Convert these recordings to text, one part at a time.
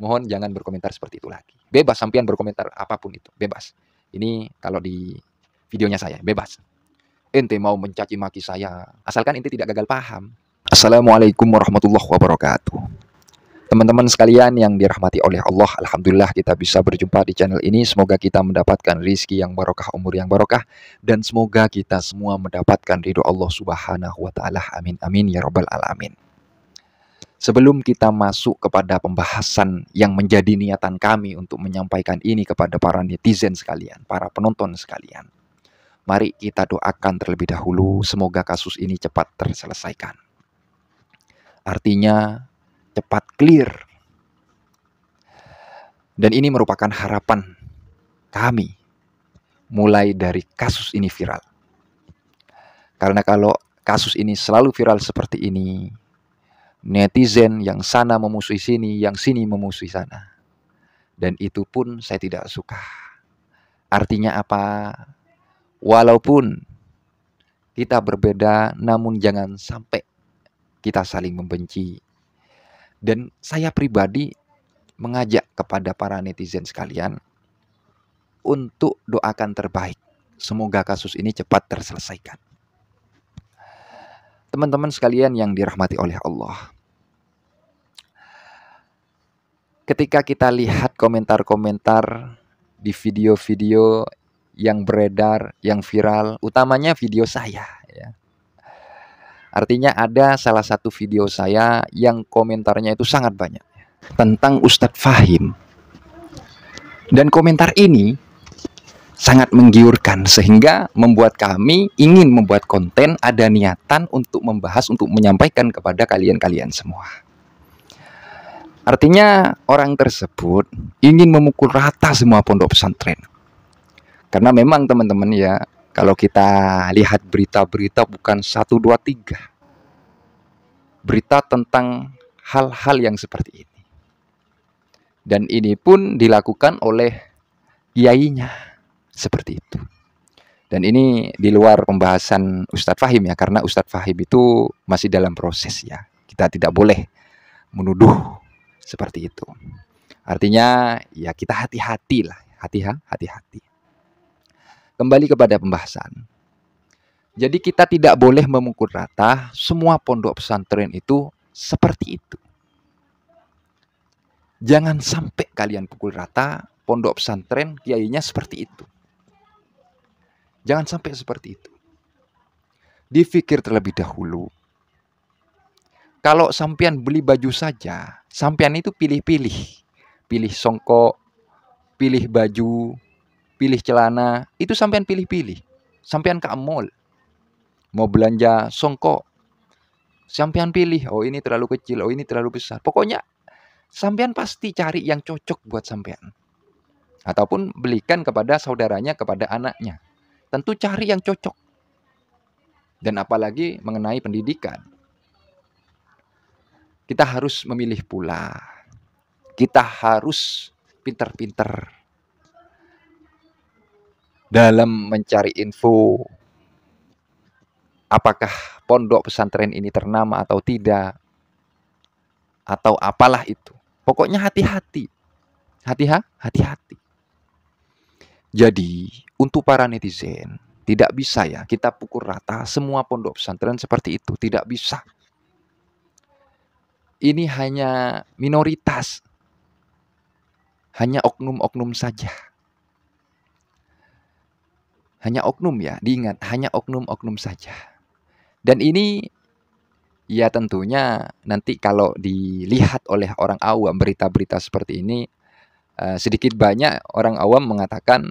mohon jangan berkomentar seperti itu lagi. Bebas sampean berkomentar apapun itu, bebas. Ini kalau di videonya saya, bebas. Ente mau mencaci maki saya, asalkan ente tidak gagal paham. Assalamualaikum warahmatullahi wabarakatuh. Teman-teman sekalian yang dirahmati oleh Allah, Alhamdulillah kita bisa berjumpa di channel ini. Semoga kita mendapatkan rizki yang barokah, umur yang barokah. Dan semoga kita semua mendapatkan ridho Allah subhanahu wa ta'ala. Amin, amin, ya robbal alamin. Sebelum kita masuk kepada pembahasan yang menjadi niatan kami untuk menyampaikan ini kepada para netizen sekalian, para penonton sekalian, mari kita doakan terlebih dahulu semoga kasus ini cepat terselesaikan. Artinya cepat clear. Dan ini merupakan harapan kami mulai dari kasus ini viral. Karena kalau kasus ini selalu viral seperti ini, netizen yang sana memusuhi sini, yang sini memusuhi sana. Dan itu pun saya tidak suka. Artinya apa? Walaupun kita berbeda, namun jangan sampai kita saling membenci. Dan saya pribadi mengajak kepada para netizen sekalian untuk doakan terbaik. Semoga kasus ini cepat terselesaikan teman-teman sekalian yang dirahmati oleh Allah. Ketika kita lihat komentar-komentar di video-video yang beredar, yang viral, utamanya video saya. Ya. Artinya ada salah satu video saya yang komentarnya itu sangat banyak tentang Ustadz Fahim. Dan komentar ini sangat menggiurkan sehingga membuat kami ingin membuat konten ada niatan untuk membahas untuk menyampaikan kepada kalian-kalian semua. Artinya orang tersebut ingin memukul rata semua pondok pesantren. Karena memang teman-teman ya, kalau kita lihat berita-berita bukan satu dua tiga Berita tentang hal-hal yang seperti ini. Dan ini pun dilakukan oleh kiainya seperti itu. Dan ini di luar pembahasan Ustadz Fahim ya, karena Ustadz Fahim itu masih dalam proses ya. Kita tidak boleh menuduh seperti itu. Artinya ya kita hati-hati lah, hati hati Kembali kepada pembahasan. Jadi kita tidak boleh memukul rata semua pondok pesantren itu seperti itu. Jangan sampai kalian pukul rata pondok pesantren kiainya seperti itu. Jangan sampai seperti itu. Difikir terlebih dahulu. Kalau sampean beli baju saja, sampean itu pilih-pilih. Pilih songkok, pilih baju, pilih celana, itu sampean pilih-pilih. Sampean ke mall. Mau belanja songkok. Sampean pilih, oh ini terlalu kecil, oh ini terlalu besar. Pokoknya sampean pasti cari yang cocok buat sampean. Ataupun belikan kepada saudaranya, kepada anaknya tentu cari yang cocok. Dan apalagi mengenai pendidikan. Kita harus memilih pula. Kita harus pinter-pinter dalam mencari info apakah pondok pesantren ini ternama atau tidak atau apalah itu. Pokoknya hati-hati. Hati-hati. Jadi, untuk para netizen, tidak bisa ya kita pukul rata semua pondok pesantren seperti itu, tidak bisa. Ini hanya minoritas. Hanya oknum-oknum saja. Hanya oknum ya, diingat, hanya oknum-oknum saja. Dan ini ya tentunya nanti kalau dilihat oleh orang awam berita-berita seperti ini Eh, sedikit banyak orang awam mengatakan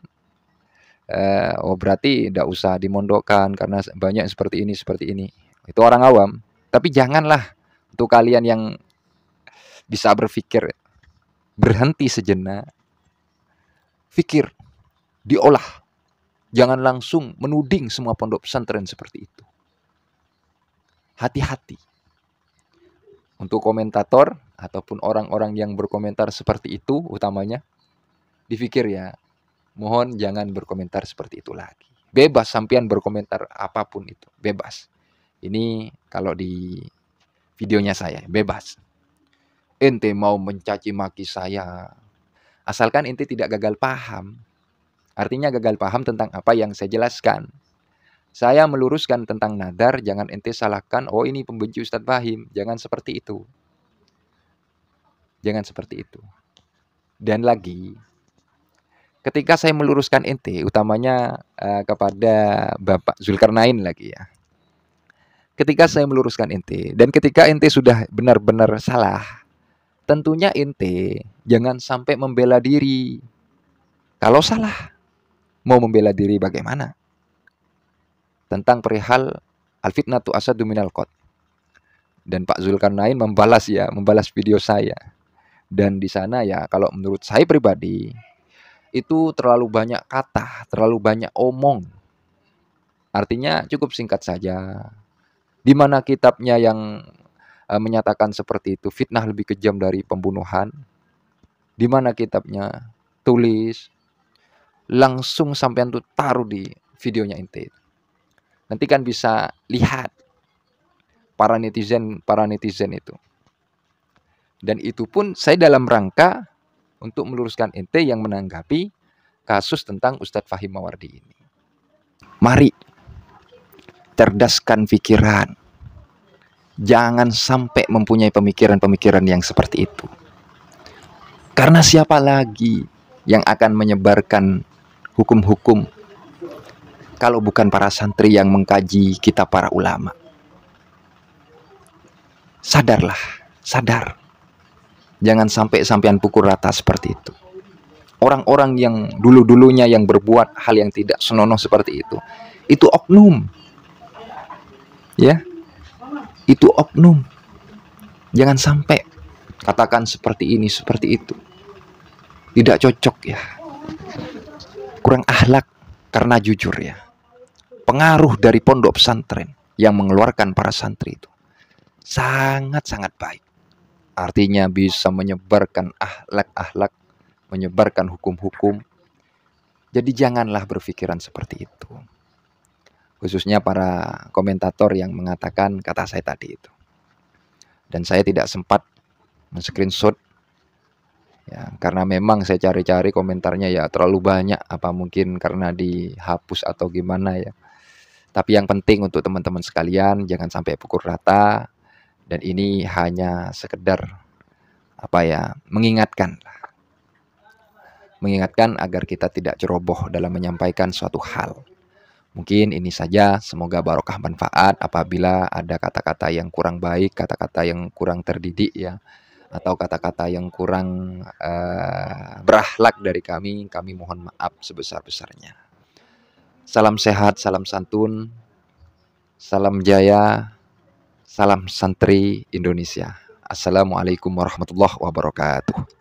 uh, oh berarti tidak usah dimondokkan karena banyak seperti ini seperti ini itu orang awam tapi janganlah untuk kalian yang bisa berpikir berhenti sejenak pikir diolah jangan langsung menuding semua pondok pesantren seperti itu hati-hati untuk komentator ataupun orang-orang yang berkomentar seperti itu utamanya dipikir ya mohon jangan berkomentar seperti itu lagi bebas sampean berkomentar apapun itu bebas ini kalau di videonya saya bebas ente mau mencaci maki saya asalkan ente tidak gagal paham artinya gagal paham tentang apa yang saya jelaskan saya meluruskan tentang nadar, jangan ente salahkan, oh ini pembenci Ustadz Fahim. Jangan seperti itu. Jangan seperti itu. Dan lagi, ketika saya meluruskan ente, utamanya uh, kepada Bapak Zulkarnain lagi ya. Ketika saya meluruskan ente, dan ketika ente sudah benar-benar salah, tentunya ente jangan sampai membela diri. Kalau salah, mau membela diri bagaimana? tentang perihal al-fitnatu asadu minal Dan Pak Zulkarnain membalas ya, membalas video saya. Dan di sana ya kalau menurut saya pribadi itu terlalu banyak kata, terlalu banyak omong. Artinya cukup singkat saja. Di mana kitabnya yang e, menyatakan seperti itu, fitnah lebih kejam dari pembunuhan. Di mana kitabnya tulis langsung sampean tuh taruh di videonya inti Nanti kan bisa lihat para netizen, para netizen itu. Dan itu pun saya dalam rangka untuk meluruskan ente yang menanggapi kasus tentang Ustadz Fahim Mawardi ini. Mari cerdaskan pikiran. Jangan sampai mempunyai pemikiran-pemikiran yang seperti itu. Karena siapa lagi yang akan menyebarkan hukum-hukum kalau bukan para santri yang mengkaji kita para ulama. Sadarlah, sadar. Jangan sampai sampean pukul rata seperti itu. Orang-orang yang dulu-dulunya yang berbuat hal yang tidak senonoh seperti itu, itu oknum. Ya. Itu oknum. Jangan sampai katakan seperti ini, seperti itu. Tidak cocok ya. Kurang ahlak karena jujur ya pengaruh dari pondok pesantren yang mengeluarkan para santri itu sangat-sangat baik. Artinya bisa menyebarkan ahlak-ahlak, menyebarkan hukum-hukum. Jadi janganlah berpikiran seperti itu. Khususnya para komentator yang mengatakan kata saya tadi itu. Dan saya tidak sempat men-screenshot ya karena memang saya cari-cari komentarnya ya terlalu banyak apa mungkin karena dihapus atau gimana ya tapi yang penting untuk teman-teman sekalian jangan sampai pukul rata dan ini hanya sekedar apa ya, mengingatkan mengingatkan agar kita tidak ceroboh dalam menyampaikan suatu hal. Mungkin ini saja, semoga barokah manfaat apabila ada kata-kata yang kurang baik, kata-kata yang kurang terdidik ya, atau kata-kata yang kurang uh, berahlak dari kami, kami mohon maaf sebesar-besarnya. Salam sehat, salam santun, salam jaya, salam santri Indonesia. Assalamualaikum warahmatullahi wabarakatuh.